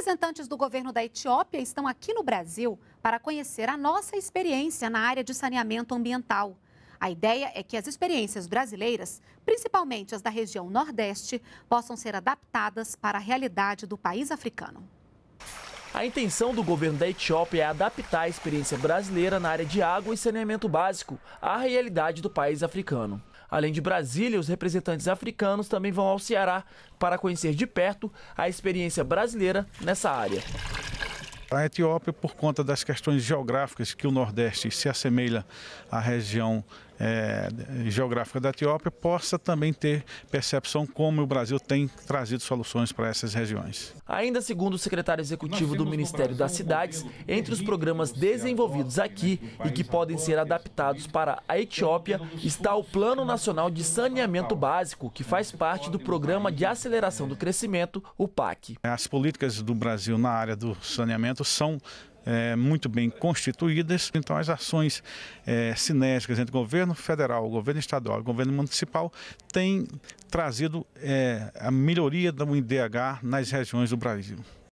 Representantes do governo da Etiópia estão aqui no Brasil para conhecer a nossa experiência na área de saneamento ambiental. A ideia é que as experiências brasileiras, principalmente as da região Nordeste, possam ser adaptadas para a realidade do país africano. A intenção do governo da Etiópia é adaptar a experiência brasileira na área de água e saneamento básico à realidade do país africano. Além de Brasília, os representantes africanos também vão ao Ceará para conhecer de perto a experiência brasileira nessa área. A Etiópia, por conta das questões geográficas que o Nordeste se assemelha à região é, geográfica da Etiópia possa também ter percepção como o Brasil tem trazido soluções para essas regiões. Ainda segundo o secretário executivo do Ministério das Cidades, entre os programas desenvolvidos aqui e que podem ser adaptados para a Etiópia está o Plano né? Nacional de Saneamento Básico, que faz parte do Programa de Aceleração do Crescimento, o PAC. As políticas do Brasil na área do saneamento são é, muito bem constituídas. Então, as ações é, sinérgicas entre governo federal, governo estadual e governo municipal têm trazido é, a melhoria do IDH nas regiões do Brasil.